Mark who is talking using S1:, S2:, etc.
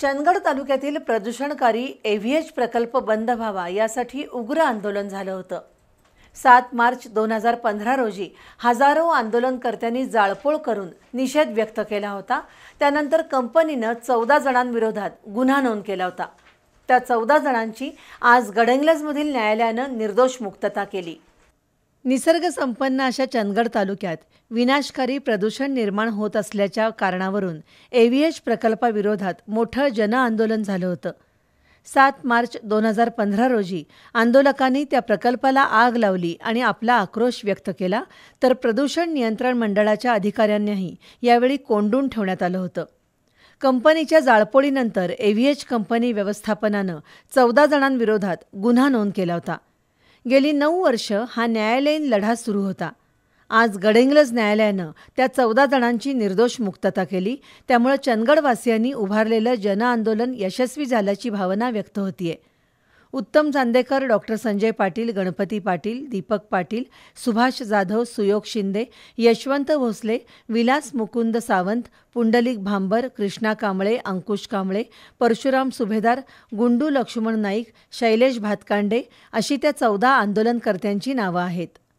S1: चंदगड तालुक्यातील प्रदूषणकारी एव्हीएच प्रकल्प बंद व्हावा यासाठी उग्र आंदोलन झालं होतं सात मार्च दोन हजार पंधरा रोजी हजारो आंदोलनकर्त्यांनी जाळपोळ करून निषेध व्यक्त केला होता त्यानंतर कंपनीनं चौदा जणांविरोधात गुन्हा नोंद केला होता त्या चौदा जणांची आज गडंगलजमधील न्यायालयानं निर्दोष मुक्तता केली निसर्गसंपन्न अशा चंदगड तालुक्यात विनाशकारी प्रदूषण निर्माण होत असल्याच्या कारणावरून एव्हीएच प्रकल्पाविरोधात मोठं जनआंदोलन झालं होतं सात मार्च दोन हजार पंधरा रोजी आंदोलकांनी त्या प्रकल्पाला आग लावली आणि आपला आक्रोश व्यक्त केला तर प्रदूषण नियंत्रण मंडळाच्या अधिकाऱ्यांनीही यावेळी कोंडून ठेवण्यात आलं होतं कंपनीच्या जाळपोळीनंतर एव्हीएच कंपनी व्यवस्थापनानं चौदा जणांविरोधात गुन्हा नोंद केला होता गेली नऊ वर्ष हा न्यायालयीन लढा सुरू होता आज गडेंग्लज न्यायालयानं त्या चौदा जणांची निर्दोष मुक्तता केली त्यामुळे चंदगडवासियांनी उभारलेलं जनआंदोलन यशस्वी झाल्याची भावना व्यक्त होतीये उत्तम चांदेकर डॉक्टर संजय पाटील गणपती पाटील दीपक पाटील सुभाष जाधव सुयोग शिंदे यशवंत भोसले विलास मुकुंद सावंत पुंडलिक भांबर कृष्णा कांबळे अंकुश कांबळे परशुराम सुभेदार गुंडू लक्ष्मण नाईक शैलेश भातकांडे अशी त्या चौदा आंदोलनकर्त्यांची नावं आहेत